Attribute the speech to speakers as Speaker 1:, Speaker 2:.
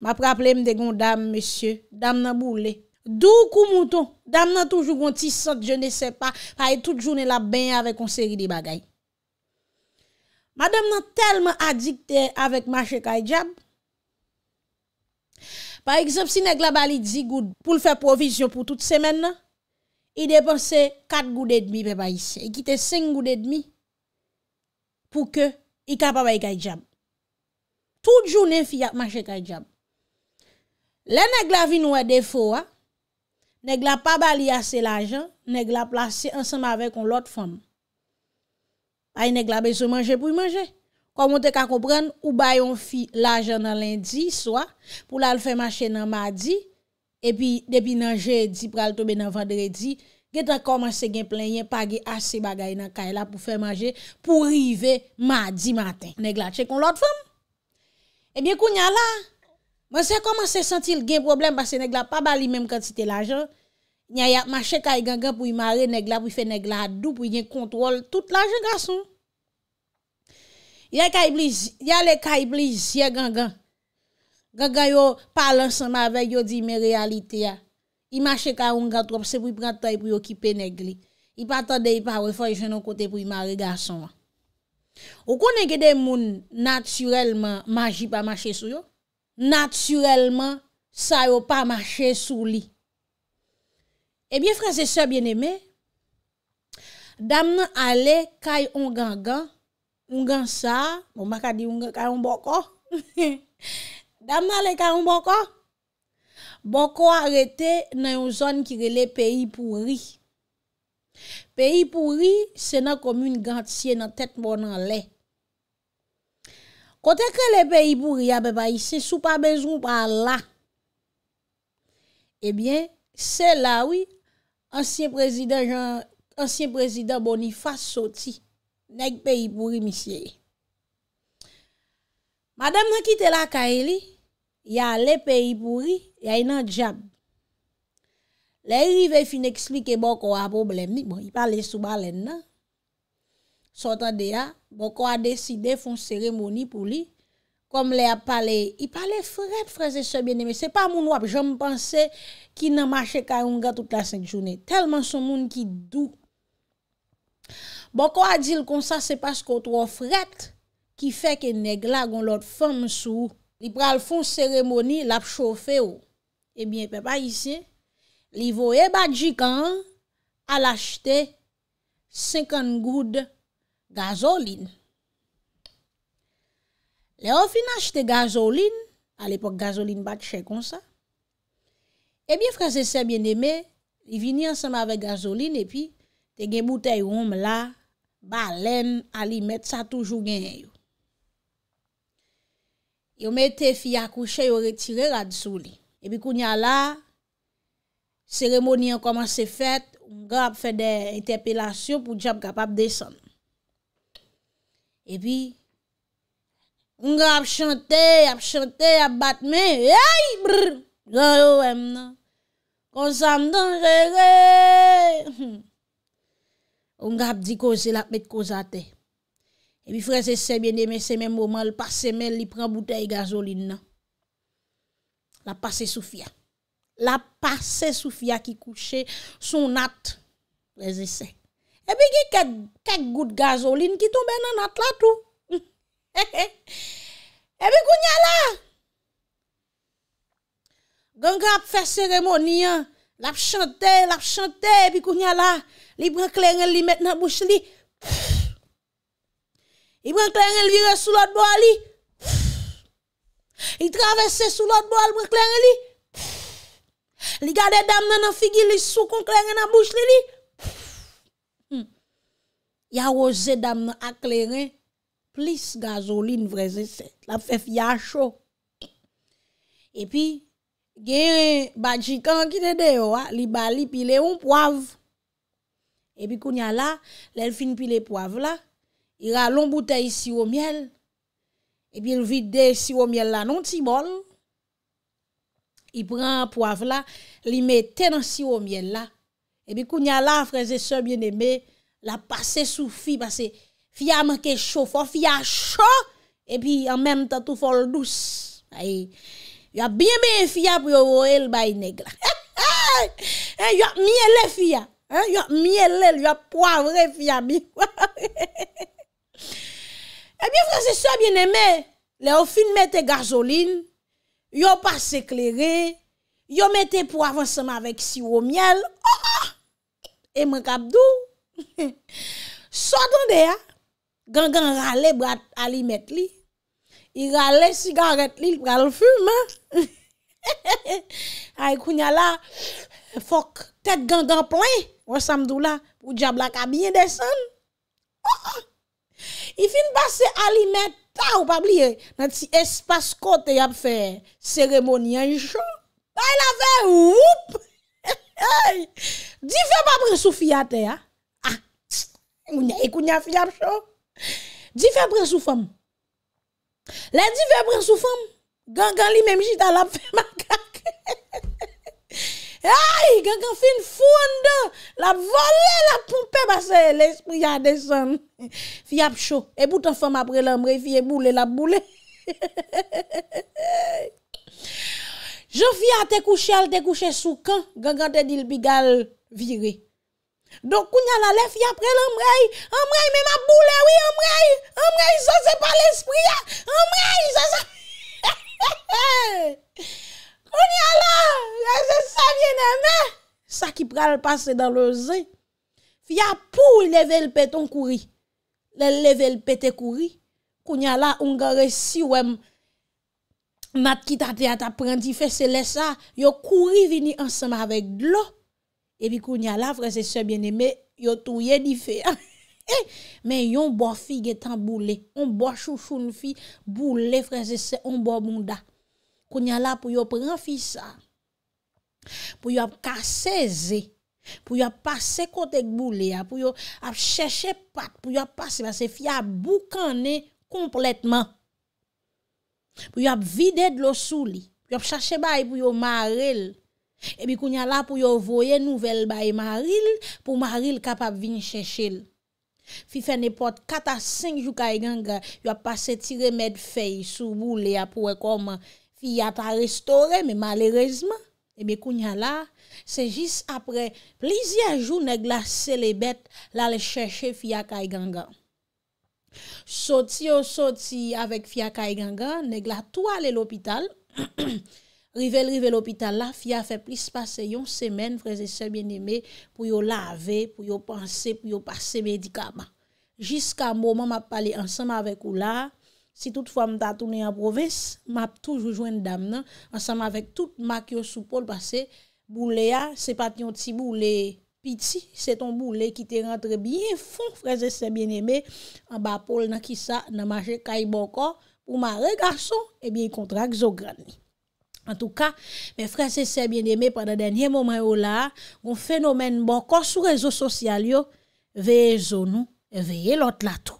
Speaker 1: Ma preplem de gon dam, monsye, dam nan boule. Dou kou mouton, dam nan toujou gon tisant, je ne se pa, pa e tout jounen la ben avè konseri di bagay. Ma dam nan telman adikte avèk mache kajab. Pa eksep si nek la bali di goud pou l fè provisyon pou tout semen nan, i depanse kat goud et demi pe pa isye. I kite sen goud et demi pou ke i kap avèk kajab. Tout jounen fi ap mache kajab. Le neg la vi nou e defo a, neg la pa bali ase l'ajan, neg la plase ansanm ave kon lot fom. Ay neg la beso manje pou y manje. Kou mwote ka koupren, ou bayon fi l'ajan nan lindi, so a, pou la l fè manje nan madi, epi, depi nan je di, pral tobe nan vandredi, geta komanse gen planye, page ase bagay nan kay la pou fè manje, pou rive madi maten. Neg la tse kon lot fom. Ebyen kou nyal la, Mwen se koman se sentil gen problem basen neg la pa bali menm kante te la jan. Nya ya mache kay e gangan pou yi mare neg la pou yi fe neg la adou pou yi gen kontrol tout la jan gason. Ya le kay bliz, ya e gangan. Gangan yo pal ansan ma vek yo di men realite ya. Yi mache ka yon gantrop se pou yi prantoy pou yi okipe neg li. Yi patande yi pawe fwa yi jenon kote pou yi mare gason wa. Ou konen ke de moun naturelman maji pa mache sou yo? natyurelman sa yo pa mache sou li. Ebyen franse se bieneme, dam nan ale kay ongangan, ongan sa, mou maka di ongan kay onbokon, dam nan ale kay onbokon, bokon arete nan yon zon ki rele peyi pou ri. Peyi pou ri, se nan komoun gansye nan tet bonan le. Bote kre le peyipouri ya beba yise sou pa bezoun pa la. Ebyen, eh se la wii, ansyen prezident Boniface Soti, neg peyipouri misye. Madame Rakite la ka e li, ya le peyipouri, ya inan djam. Le e rive fin eksplike bon ko a problem ni, bon, i pale sou balen nan. Sotade ya, boko a deside foun seremoni pou li. Kom le ap pale, i pale fred, freze se bine. Me se pa moun wap, jom panse ki nan mache karunga tout la senk jounen. Telman son moun ki dou. Boko a dil kon sa se paskotro fred, ki feke negla goun lot fom sou. Li pral foun seremoni, lap chofe ou. Ebyen eh pepa isi, li vo e badjikan al achete 50 gouda. Gazolin Le ofinache te gazolin A l'epok gazolin bat chè kon sa Ebyen frase se mwen eme Li vini anseman ve gazolin Epyen te genmoutè yonm la Balen alimèt sa toujou genyè yon Yonmète fi akouche yon retire rad sou li Ebyen kou nyan la Seremoni an koman se fèt Grap fè de interpelasyon pou djap kapap desan E pi, ou nga ap chante, ap chante, ap batme, e ay, brr, jan yo em nan. Kon san dan, re, re. Ou nga ap di koze la, pet koza te. E pi freze se, bende men, se men mouman, l'pase men li pren bouteye gazolin nan. La pase Soufia. La pase Soufia ki kouche, son nat, freze se. Epi ki kek gout gazolin ki toube nanat la tou. Epi kou nyala. Gan grap fè seremoni ya. Lap chante, lap chante epi kou nyala. Li brek lè nge li met nan bouch li. Li brek lè nge li vire sou lot bo al li. Li travesse sou lot bo al brek lè nge li. Li gade dam nanan figi li sou kon kleren nan bouch li li. Ya oze dam nan akleren, plis gazolin vreze set. La fef ya cho. E pi, gen badjikan ki te deyo, ah, li bali pi leon poav. E pi kounya la, lel fin pi le poav la, i ra lon boutei siwomiel, e pi lvide siwomiel la non timon, i pran poav la, li me ten siwomiel la. E pi kounya la, vreze se bieneme, la passer sous parce que fille a manqué chaud, fort a chaud et puis en même temps tout fort douce. Il y a bien bien fille pour yon le bay nègre. Il y a miel fille. Hein, y a miel, il hein, y a poivre fille bien. Eh bien frère, c'est ça bien aimé. Les au fin mette gasoline, yo passe éclairé, yo mette poivre ensemble avec sirop miel. Oh, oh! Et mon dou. Sot an de ya Gangan rale brat alimet li I rale sigaret li bral fume Ay kounya la Fok, tet gangan plen Ou samdou la Ou djab la kabinyen desan I fin bas se alimet Ta ou pabli Nati espas kote ya pfe Seremoni anjou Ay la fe woup Di fe papre sou fiat te ya Moun ya ekoun ya e fiyap chou. Di febren sou fom. La di febren sou fom. Gangan li memjita la pe makak. Ay! Gangan fin foun do. La vole la pompe. Basè l'esprit a desen. Fiyap chou. E boutan fom apre l'ombre. Fiyap e bole la bole. Jou fiyan te kouche al te kouche sou kan. Gangan te dil bigal virey. Don kou nyala le fya pre l'embrey Embrey me ma boule wii Embrey sa se pa l'espri ya Embrey sa sa He he he Kou nyala Sa vye ne me Sa ki pral pase dan le zay Fya pou level peton kouri Le level pete kouri Kou nyala un gare si wem Mat ki tate ataprendi Fe se lesa Yo kouri vini ansama vek glop E vi kounya la, fre se se bieneme, yo touye di fe. Men yon bo fi getan boule. On bo chou chou nou fi boule fre se se, on bo moun da. Kounya la pou yo pran fi sa. Pou yo ap kaseze. Pou yo ap pase kote k boule ya. Pou yo ap cheshe pak. Pou yo ap pase, vase fi a boukane kompletman. Pou yo ap vide dlo sou li. Pou yo ap chashe bay pou yo marel. Ebi kounya la pou yo voye nouvel baye maril pou maril kapap vin chèchèl. Fi fè nepot 4 a 5 jou kay e ganga, yo ap pase ti remèd fey sou bou le apou e koma. Fi yata restore, men malerezman. Ebi kounya la, se jis apre plizye jou negla selebet la le chèchè fia kay e ganga. Soti yo soti avèk fia kay e ganga, negla tou ale l'opital. Ebi kounya la, se jis apre plizye jou negla selebet la le chèchè fia kay ganga. Rive l'hôpital la, fia fè plis pase yon semen, freze ser bien eme, pou yo lave, pou yo panse, pou yo pase medikama. Jiska mouman m ap pale ansanm avèk ou la, si non? tout fwa m tatounen yon provins, m ap touj oujwen dam nan, ansanm avèk tout mak yon soupol pase, boule ah, ya, se patyon ti boule piti, se ton boule ki te rentre bien fon, freze ser bien eme, an ba pol nan ki sa nan majè kaj bon kon, ou ma re garson, e bien kontrak zo gran mi. En tou ka, men franse sebyen eme pada denye momen yo oh la, goun fenomen bon, kon sou rezo sosyal yo, veye zonou, veye lot latou.